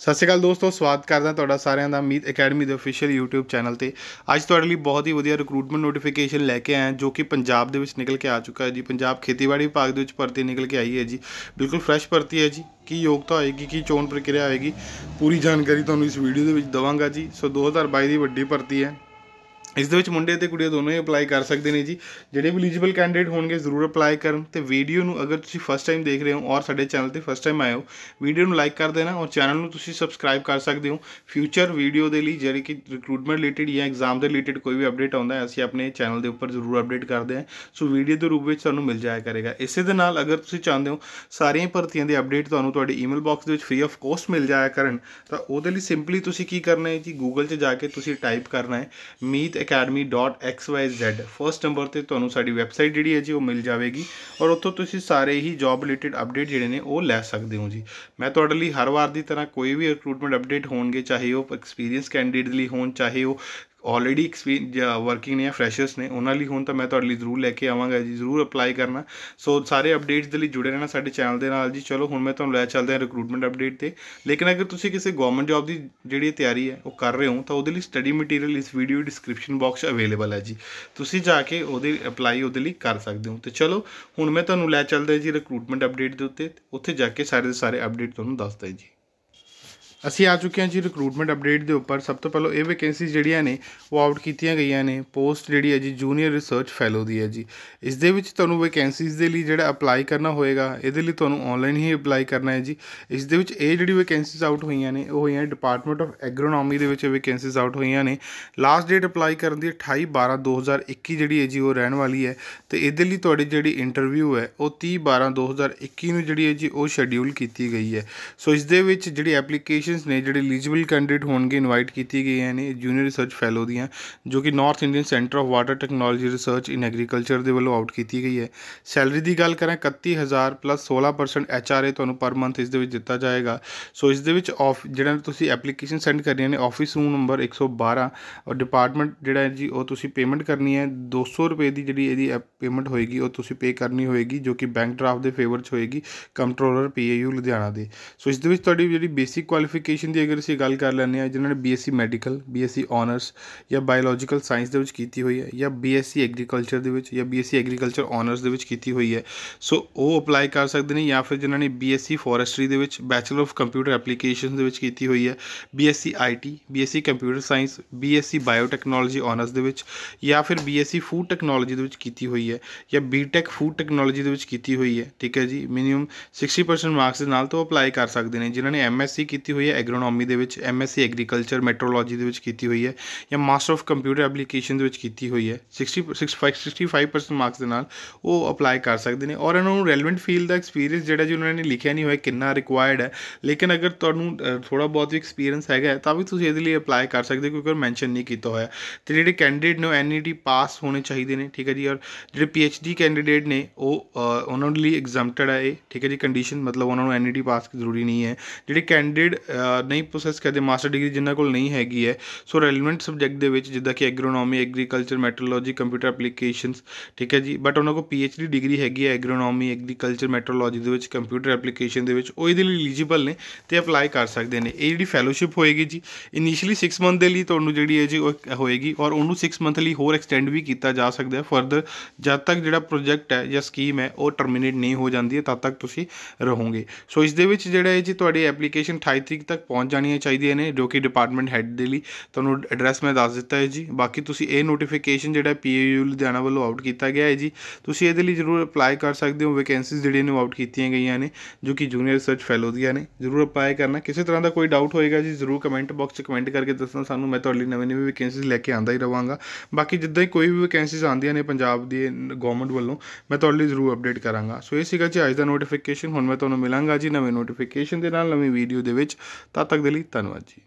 ਸਤਿ ਸ਼੍ਰੀ ਅਕਾਲ ਦੋਸਤੋ ਸਵਾਗਤ ਕਰਦਾ ਤੁਹਾਡਾ ਸਾਰਿਆਂ ਦਾ ਮੀਤ ਅਕੈਡਮੀ ਦੇ ਅਫੀਸ਼ੀਅਲ YouTube ਚੈਨਲ ਤੇ ਅੱਜ ਤੁਹਾਡੇ ਲਈ ਬਹੁਤ ਹੀ ਵਧੀਆ ਰਿਕਰੂਟਮੈਂਟ ਨੋਟੀਫਿਕੇਸ਼ਨ ਲੈ ਕੇ ਆਇਆ ਜੋ ਕਿ ਪੰਜਾਬ ਦੇ ਵਿੱਚ ਨਿਕਲ ਕੇ ਆ ਚੁੱਕਾ ਹੈ ਜੀ ਪੰਜਾਬ ਖੇਤੀਬਾੜੀ ਵਿਭਾਗ ਦੇ ਵਿੱਚ ਭਰਤੀ ਨਿਕਲ ਕੇ ਆਈ ਹੈ ਜੀ ਬਿਲਕੁਲ ਫਰੈਸ਼ ਭਰਤੀ ਹੈ ਜੀ ਕੀ ਯੋਗਤਾ ਹੋਏਗੀ ਕੀ ਚੋਣ ਪ੍ਰਕਿਰਿਆ ਹੋਏਗੀ ਪੂਰੀ ਜਾਣਕਾਰੀ ਤੁਹਾਨੂੰ ਇਸ ਵੀਡੀਓ ਦੇ ਵਿੱਚ ਦਵਾਂਗਾ ਜੀ ਸੋ 2022 ਦੀ ਵੱਡੀ ਭਰਤੀ ਹੈ ਇਸ ਦੇ ਵਿੱਚ ਮੁੰਡੇ ਅਤੇ ਕੁੜੀਆਂ ਦੋਨੋਂ ਹੀ ਅਪਲਾਈ ਕਰ ਸਕਦੇ ਨੇ ਜੀ ਜਿਹੜੇ ਵੀ ਐਲੀਜੀਬਲ ਕੈਂਡੀਡੇਟ ਹੋਣਗੇ ਜ਼ਰੂਰ ਅਪਲਾਈ ਕਰਨ ਤੇ ਵੀਡੀਓ ਨੂੰ ਅਗਰ ਤੁਸੀਂ ਫਸਟ ਟਾਈਮ ਦੇਖ ਰਹੇ ਹੋ ਔਰ ਸਾਡੇ ਚੈਨਲ ਤੇ ਫਸਟ ਟਾਈਮ ਆਏ ਹੋ ਵੀਡੀਓ ਨੂੰ ਲਾਈਕ ਕਰ ਦੇਣਾ ਔਰ ਚੈਨਲ ਨੂੰ ਤੁਸੀਂ ਸਬਸਕ੍ਰਾਈਬ ਕਰ ਸਕਦੇ ਹੋ ਫਿਊਚਰ ਵੀਡੀਓ ਦੇ ਲਈ ਜਿਹੜੀ ਕਿ ਰਿਕਰੂਟਮੈਂਟ ਰਿਲੇਟਡ ਜਾਂ ਐਗਜ਼ਾਮ ਦੇ ਰਿਲੇਟਡ ਕੋਈ ਵੀ ਅਪਡੇਟ ਆਉਂਦਾ ਹੈ ਅਸੀਂ ਆਪਣੇ ਚੈਨਲ ਦੇ ਉੱਪਰ ਜ਼ਰੂਰ ਅਪਡੇਟ ਕਰਦੇ ਹਾਂ ਸੋ ਵੀਡੀਓ ਦੇ ਰੂਪ ਵਿੱਚ ਤੁਹਾਨੂੰ ਮਿਲ ਜਾਇਆ ਕਰੇਗਾ ਇਸੇ ਦੇ ਨਾਲ ਅਗਰ ਤੁਸੀਂ ਚਾਹੁੰਦੇ ਹੋ ਸਾਰੀਆਂ ਭਰਤੀਆਂ ਦੇ ਅਪਡੇਟ ਤੁਹਾਨੂੰ ਤੁਹਾਡੇ ਈਮੇਲ ਬਾਕਸ ਦੇ ਵਿੱਚ ਫ੍ਰੀ ਆਫ ਕੋਸਟ ਮਿਲ ਜਾਇਆ ਕਰਨ ਤਾਂ ਉਹਦੇ ਲਈ ਸਿੰਪਲੀ ਤੁਸੀਂ ਕੀ ਕਰਨਾ ਹੈ ਜੀ ਗੂਗਲ 'ਚ ਜਾ ਕੇ ਤੁਸੀਂ ਟਾਈਪ ਕਰਨਾ ਹੈ ਮੀਤ academy.xyz ਫਰਸਟ ਨੰਬਰ ਤੇ ਤੁਹਾਨੂੰ ਸਾਡੀ ਵੈਬਸਾਈਟ ਜਿਹੜੀ ਹੈ ਜੀ ਉਹ ਮਿਲ ਜਾਵੇਗੀ ਔਰ ਉੱਥੋਂ ਤੁਸੀਂ ਸਾਰੇ ਹੀ ਜੌਬ ਰਿਲੇਟਡ ਅਪਡੇਟ ਜਿਹੜੇ ਨੇ ਉਹ ਲੈ ਸਕਦੇ ਹੋ ਜੀ ਮੈਂ ਤੁਹਾਡੇ ਲਈ ਹਰ ਵਾਰ ਦੀ ਤਰ੍ਹਾਂ ਕੋਈ ਵੀ ਰਿਕਰੂਟਮੈਂਟ ਅਪਡੇਟ ਹੋਣਗੇ ਚਾਹੇ ਉਹ ਐਕਸਪੀਰੀਅੰਸ ਕੈਂਡੀਡੇਟ ਲਈ ਹੋਣ ਚਾਹੇ ਉਹ ਆਲਰੇਡੀ ਐਕਸਪੀਰੀਅੰਸ ਵਰਕਿੰਗ ਨੇ ਜਾਂ ਫਰੈਸ਼ਰਸ ਨੇ ਉਹਨਾਂ ਲਈ ਹੁਣ ਤਾਂ ਮੈਂ ਤੁਹਾਡੇ ਲਈ ਜ਼ਰੂਰ ਲੈ ਕੇ ਆਵਾਂਗਾ ਜੀ ਜ਼ਰੂਰ ਅਪਲਾਈ ਕਰਨਾ ਸੋ ਸਾਰੇ ਅਪਡੇਟਸ ਦੇ ਲਈ ਜੁੜੇ ਰਹਿਣਾ ਸਾਡੇ ਚੈਨਲ ਦੇ ਨਾਲ ਜੀ ਚਲੋ ਹੁਣ ਮੈਂ ਤੁਹਾਨੂੰ ਲੈ ਚੱਲਦੇ ਹਾਂ ਰਿਕਰੂਟਮੈਂਟ ਅਪਡੇਟ ਤੇ ਲੇਕਿਨ ਅਗਰ ਤੁਸੀਂ ਕਿਸੇ ਗਵਰਨਮੈਂਟ ਜੌਬ ਦੀ ਜਿਹੜੀ ਤਿਆਰੀ ਹੈ ਉਹ ਕਰ ਰਹੇ ਹੋ ਤਾਂ ਉਹਦੇ ਲਈ ਸਟੱਡੀ ਮਟੀਰੀਅਲ ਇਸ ਵੀਡੀਓ ਡਿਸਕ੍ਰਿਪਸ਼ਨ ਬਾਕਸ ਅਵੇਲੇਬਲ ਹੈ ਜੀ ਤੁਸੀਂ ਜਾ ਕੇ ਉਹਦੇ ਅਪਲਾਈ ਉਹਦੇ ਲਈ ਕਰ ਸਕਦੇ ਹੋ ਤੇ ਚਲੋ ਹੁਣ ਮੈਂ ਤੁਹਾਨੂੰ ਲੈ ਚੱਲਦਾ ਜੀ ਰਿਕਰੂਟਮੈਂਟ ਅਪਡੇਟ ਦੇ ਉੱਤੇ ਉੱਥੇ ਜਾ ਕੇ ਸਾਰੇ ਦੇ ਸਾਰੇ ਅਪਡੇਟ ਤੁਹਾਨੂੰ ਦੱਸਦਾ ਜੀ ਅਸੀਂ ਆ ਚੁੱਕੇ ਹਾਂ ਜੀ ਰਿਕਰੂਟਮੈਂਟ ਅਪਡੇਟ ਦੇ ਉੱਪਰ ਸਭ ਤੋਂ ਪਹਿਲਾਂ ਇਹ ਵੈਕੈਂਸੀ ਜਿਹੜੀਆਂ ਨੇ ਉਹ ਆਊਟ ਕੀਤੀਆਂ ਗਈਆਂ ਨੇ ਪੋਸਟ ਜਿਹੜੀ ਹੈ ਜੀ ਜੂਨੀਅਰ ਰਿਸਰਚ ਫੈਲੋ ਦੀ ਹੈ ਜੀ ਇਸ ਦੇ ਵਿੱਚ ਤੁਹਾਨੂੰ ਵੈਕੈਂਸੀਜ਼ ਦੇ ਲਈ ਜਿਹੜਾ ਅਪਲਾਈ ਕਰਨਾ ਹੋਏਗਾ ਇਹਦੇ ਲਈ ਤੁਹਾਨੂੰ ਆਨਲਾਈਨ ਹੀ ਅਪਲਾਈ ਕਰਨਾ ਹੈ ਜੀ ਇਸ ਦੇ ਵਿੱਚ ਇਹ ਜਿਹੜੀ ਵੈਕੈਂਸੀਜ਼ ਆਊਟ ਹੋਈਆਂ ਨੇ ਉਹ ਹੋਈਆਂ ਡਿਪਾਰਟਮੈਂਟ ਆਫ ਐਗਰੋਨੋਮੀ ਦੇ ਵਿੱਚ ਵੈਕੈਂਸੀਜ਼ ਆਊਟ ਹੋਈਆਂ ਨੇ ਲਾਸਟ ਡੇਟ ਅਪਲਾਈ ਕਰਨ ਦੀ 28 12 2021 ਜਿਹੜੀ ਹੈ ਜੀ ਉਹ ਰਹਿਣ ਵਾਲੀ ਹੈ ਤੇ ਇਹਦੇ ਲਈ ਤੁਹਾਡੀ ਜਿਹੜੀ ਇੰਟਰਵਿਊ ਹੈ ਉਹ 30 12 2021 ਨੂੰ ਜਿਹੜੀ ਹੈ ਜੀ ਉਹ ਸ਼ੈਡਿਊਲ ਕੀਤੀ ਗਈ ਹੈ ਸੋ ਇਸ ਦੇ ਵਿੱਚ ਜਿਹੜੀ ਐਪਲੀਕੇਸ਼ਨ ਪੋਜੀਸ਼ਨਸ ਨੇ ਜਿਹੜੇ ਐਲੀਜੀਬਲ ਕੈਂਡੀਡੇਟ ਹੋਣਗੇ ਇਨਵਾਈਟ ਕੀਤੀ ਗਈਆਂ ਨੇ ਜੂਨੀਅਰ ਰਿਸਰਚ ਫੈਲੋ ਦੀਆਂ ਜੋ ਕਿ North Indian centre of water technology research in agriculture ਦੇ ਵੱਲੋਂ ਆਊਟ ਕੀਤੀ ਗਈ ਹੈ ਸੈਲਰੀ ਦੀ ਗੱਲ ਕਰਾਂ 31000 ਪਲੱਸ 16% ਐਚਆਰਏ ਤੁਹਾਨੂੰ ਪਰ ਮੰਥ ਇਸ ਦੇ ਵਿੱਚ ਦਿੱਤਾ ਜਾਏਗਾ ਸੋ ਇਸ ਦੇ ਵਿੱਚ ਆਫ ਜਿਹੜਾ ਤੁਸੀਂ ਐਪਲੀਕੇਸ਼ਨ ਸੈਂਡ ਕਰਨੀ ਨੇ ਆਫਿਸ ਰੂਮ ਨੰਬਰ 112 ਔਰ ਡਿਪਾਰਟਮੈਂਟ ਜਿਹੜਾ ਹੈ ਜੀ ਉਹ ਤੁਸੀਂ ਪੇਮੈਂਟ ਕਰਨੀ ਹੈ 200 ਰੁਪਏ ਦੀ ਜਿਹੜੀ ਇਹਦੀ ਪੇਮੈਂਟ ਹੋਏਗੀ ਉਹ ਤੁਸੀਂ ਪੇ ਕਰਨੀ ਹੋਏਗੀ ਜੋ ਕਿ ਬੈਂਕ ਡਰਾਫਟ ਦੇ ਫੇਵਰ 'ਚ ਹੋਏਗੀ ਕੰਟਰੋਲਰ ਪੀਏਯੂ ਲੁਧਿਆਣਾ ਦੇ ਸੋ ਇਸ ਦੇ ਵਿੱਚ ਤੁਹਾਡੀ ਜਿਹੜੀ ਬੇਸਿਕ ਕੁਆਲੀਫਿਕੇਸ਼ਨ ਕੁਆਲੀਫਿਕੇਸ਼ਨ ਦੀ ਅਗਰ ਅਸੀਂ ਗੱਲ ਕਰ ਲੈਂਦੇ ਆ ਜਿਨ੍ਹਾਂ ਨੇ ਬੀਐਸਸੀ ਮੈਡੀਕਲ ਬੀਐਸਸੀ ਆਨਰਸ ਜਾਂ ਬਾਇਓਲੋਜੀਕਲ ਸਾਇੰਸ ਦੇ ਵਿੱਚ ਕੀਤੀ ਹੋਈ ਹੈ ਜਾਂ ਬੀਐਸਸੀ ਐਗਰੀਕਲਚਰ ਦੇ ਵਿੱਚ ਜਾਂ ਬੀਐਸਸੀ ਐਗਰੀਕਲਚਰ ਆਨਰਸ ਦੇ ਵਿੱਚ ਕੀਤੀ ਹੋਈ ਹੈ ਸੋ ਉਹ ਅਪਲਾਈ ਕਰ ਸਕਦੇ ਨੇ ਜਾਂ ਫਿਰ ਜਿਨ੍ਹਾਂ ਨੇ ਬੀਐਸਸੀ ਫੋਰੈਸਟਰੀ ਦੇ ਵਿੱਚ ਬੈਚਲਰ ਆਫ ਕੰਪਿਊਟਰ ਐਪਲੀਕੇਸ਼ਨ ਦੇ ਵਿੱਚ ਕੀਤੀ ਹੋਈ ਹੈ BSc IT BSc computer science BSc biotechnology honours ਦੇ ਵਿੱਚ ਜਾਂ ਫਿਰ ਬੀਐਸਸੀ ਫੂਡ ਟੈਕਨੋਲੋਜੀ ਦੇ ਵਿੱਚ ਕੀਤੀ ਹੋਈ ਹੈ ਜਾਂ ਬੀਟੈਕ ਫੂਡ ਟੈਕਨੋਲੋਜੀ ਦੇ ਵਿੱਚ ਕੀਤੀ ਹੋਈ ਹੈ ਠੀਕ ਹੈ ਜੀ ਮਿਨੀਮਮ 60% ਮਾਰਕਸ ਦੇ ਨਾਲ ਤੋਂ ਅਪਲਾਈ ਕਰ ਸਕਦੇ ਨੇ ਜਿਨ੍ਹਾਂ ਨੇ ਐਮਐਸਸੀ ਕੀਤੀ ਹੋਈ ਹੋਈ ਹੈ ਐਗਰੋਨੋਮੀ ਦੇ ਵਿੱਚ M S C agriculture meteorology ਦੇ ਵਿੱਚ ਕੀਤੀ ਹੋਈ ਹੈ ਜਾਂ ਮਾਸਟਰ ਆਫ ਕੰਪਿਊਟਰ ਐਪਲੀਕੇਸ਼ਨ ਦੇ ਵਿੱਚ ਕੀਤੀ ਹੋਈ ਹੈ 60 65% ਮਾਰਕਸ ਦੇ ਨਾਲ ਉਹ ਅਪਲਾਈ ਕਰ ਸਕਦੇ ਨੇ ਔਰ ਇਹਨਾਂ ਨੂੰ ਰੈਲੇਵੈਂਟ ਫੀਲਡ ਦਾ ਐਕਸਪੀਰੀਅੰਸ ਜਿਹੜਾ ਜੀ ਉਹਨਾਂ ਨੇ ਲਿਖਿਆ ਨਹੀਂ ਹੋਇਆ ਕਿੰਨਾ ਰਿਕੁਆਇਰਡ ਹੈ ਲੇਕਿਨ ਅਗਰ ਤੁਹਾਨੂੰ ਥੋੜਾ ਬਹੁਤ ਵੀ ਐਕਸਪੀਰੀਅੰਸ ਹੈਗਾ ਤਾਂ ਵੀ ਤੁਸੀਂ ਇਹਦੇ ਲਈ ਅਪਲਾਈ ਕਰ ਸਕਦੇ ਕਿਉਂਕਿ ਉਹ ਮੈਂਸ਼ਨ ਨਹੀਂ ਕੀਤਾ ਹੋਇਆ ਤੇ ਜਿਹੜੇ ਕੈਂਡੀਡੇਟ ਨੇ ਐਨਈਟੀ ਪਾਸ e ਹੋਣੇ ਚਾਹੀਦੇ ਨੇ ਠੀਕ ਹੈ ਜੀ ਔਰ ਜਿਹੜੇ ਪੀਐਚਡੀ ਕੈਂਡੀਡੇਟ ਨੇ ਉਹ ਉਹਨਾਂ ਲਈ ਐਗਜ਼ੈਂਪਟਡ ਹੈ ਇਹ ਠੀਕ ਹੈ ਜੀ ਕੰਡੀਸ਼ਨ ਮਤਲਬ ਉਹਨਾਂ ਨੂੰ ਐਨਈਟੀ ਪਾਸ e ਜ਼ਰੂਰੀ ਨਹੀਂ ਹੈ ਜਿਹੜੇ ਕੈਂਡੀਡੇਟ ਨਹੀਂ ਪ੍ਰੋਸੈਸ ਕਰਦੇ ਮਾਸਟਰ ਡਿਗਰੀ ਜਿਨ੍ਹਾਂ ਕੋਲ ਨਹੀਂ ਹੈਗੀ ਹੈ ਸੋ ਰੈਲੇਵੈਂਟ ਸਬਜੈਕਟ ਦੇ ਵਿੱਚ ਜਿੱਦਾਂ ਕਿ agronomy agriculture meteorology computer applications ਠੀਕ ਹੈ ਜੀ ਬਟ ਉਹਨਾਂ ਕੋਲ ਪੀਐਚਡੀ ਡਿਗਰੀ ਹੈਗੀ ਹੈ ਐਗਰੋਨੋਮੀ ਐਗਰੀਕਲਚਰ ਮੈਟਰੋਲੋਜੀ ਦੇ ਵਿੱਚ ਕੰਪਿਊਟਰ ਐਪਲੀਕੇਸ਼ਨ ਦੇ ਵਿੱਚ ਉਹ ਇਹਦੇ ਲਈ ਐਲੀਜੀਬਲ ਨੇ ਤੇ ਅਪਲਾਈ ਕਰ ਸਕਦੇ ਨੇ ਇਹ ਜਿਹੜੀ ਫੈਲੋਸ਼ਿਪ ਹੋਏਗੀ ਜੀ ਇਨੀਸ਼ੀਅਲੀ 6 ਮੰਥ ਦੇ ਲਈ ਤੁਹਾਨੂੰ ਜਿਹੜੀ ਹੈ ਜੀ ਉਹ ਹੋਏਗੀ ਔਰ ਉਹਨੂੰ 6 ਮੰਥ ਲਈ ਹੋਰ ਐਕਸਟੈਂਡ ਵੀ ਕੀਤਾ ਜਾ ਸਕਦਾ ਹੈ ਫਰਦਰ ਜਦ ਤੱਕ ਜਿਹੜਾ ਪ੍ਰੋਜੈਕਟ ਹੈ ਜਾਂ ਸਕੀਮ ਹੈ ਉਹ ਟਰਮੀਨੇਟ ਨਹੀਂ ਹੋ ਜਾਂਦੀ ਹੈ ਤਦ ਤੱਕ ਤੁਸੀਂ ਰਹੋਗੇ ਸੋ ਇਸ ਦੇ ਵਿੱਚ ਜਿਹੜਾ ਹੈ ਜੀ ਤੁਹਾਡੀ ਐਪਲੀਕੇਸ਼ਨ 28 ਤਰੀਕ ਤੱਕ ਪਹੁੰਚ ਜਾਣੀਆਂ ਚਾਹੀਦੀਆਂ ਨੇ ਜੋ ਕਿ ਡਿਪਾਰਟਮੈਂਟ ਹੈੱਡ ਦੇ ਲਈ ਤੁਹਾਨੂੰ ਐਡਰੈਸ ਮੈਂ ਦੱਸ ਦਿੱਤਾ ਹੈ ਜੀ ਬਾਕੀ ਤੁਸੀਂ ਇਹ ਨੋਟੀਫਿਕੇਸ਼ਨ ਜਿਹੜਾ ਪੀਏਯੂ ਲੁਧਿਆਣਾ ਵੱਲੋਂ ਆਊਟ ਕੀਤਾ ਗਿਆ ਹੈ ਜੀ ਤੁਸੀਂ ਇਹਦੇ ਲਈ ਜ਼ਰੂਰ ਅਪਲਾਈ ਕਰ ਸਕਦੇ ਹੋ ਵੈਕੈਂਸੀਜ਼ ਜਿਹੜੀਆਂ ਨੂੰ ਆਊਟ ਕੀਤੀਆਂ ਗਈਆਂ ਨੇ ਜੋ ਕਿ ਜੂਨੀਅਰ ਰਿਸਰਚ ਫੈਲੋ ਦੀਆਂ ਨੇ ਜ਼ਰੂਰ ਅਪਲਾਈ ਕਰਨਾ ਕਿਸੇ ਤਰ੍ਹਾਂ ਦਾ ਕੋਈ ਡਾਊਟ ਹੋਏਗਾ ਜੀ ਜ਼ਰੂਰ ਕਮੈਂਟ ਬਾਕਸ 'ਚ ਕਮੈਂਟ ਕਰਕੇ ਦੱਸਣਾ ਸਾਨੂੰ ਮੈਂ ਤੁਹਾਡੇ ਲਈ ਨਵੇਂ ਨਵੇਂ ਵੈਕੈਂਸੀਜ਼ ਲੈ ਕੇ ਆਂਦਾ ਹੀ ਰਵਾਂਗਾ ਬਾਕੀ ਜਿੱਦਾਂ ਹੀ ਕੋਈ ਵੀ ਵੈਕੈਂਸੀਜ਼ ਆਉਂਦੀਆਂ ਨੇ ਪੰਜਾਬ ਦੀ ਗਵਰਨਮੈਂਟ ਵੱਲੋਂ ਮੈਂ ਤੁਹਾਡੇ ਲਈ ਜ਼ਰੂਰ ਅਪਡੇਟ ਕਰਾਂਗਾ ਸੋ ਇਹ ਸੀਗਾ ਜੀ ਅੱਜ ਦਾ ਨੋਟੀਫਿਕੇਸ਼ਨ ਹੁਣ ਮੈਂ ਤੁਹਾਨੂੰ ਮਿਲਾਂਗਾ ਜੀ ਨਵੇਂ ਨੋਟੀਫਿਕੇਸ਼ਨ ਦੇ ਨਾਲ ਨਵੀਂ ਵੀਡੀਓ ਦੇ ਵਿੱਚ ਤਦ ਤੱਕ ਦੇ ਲਈ ਧੰਨਵਾਦ ਜੀ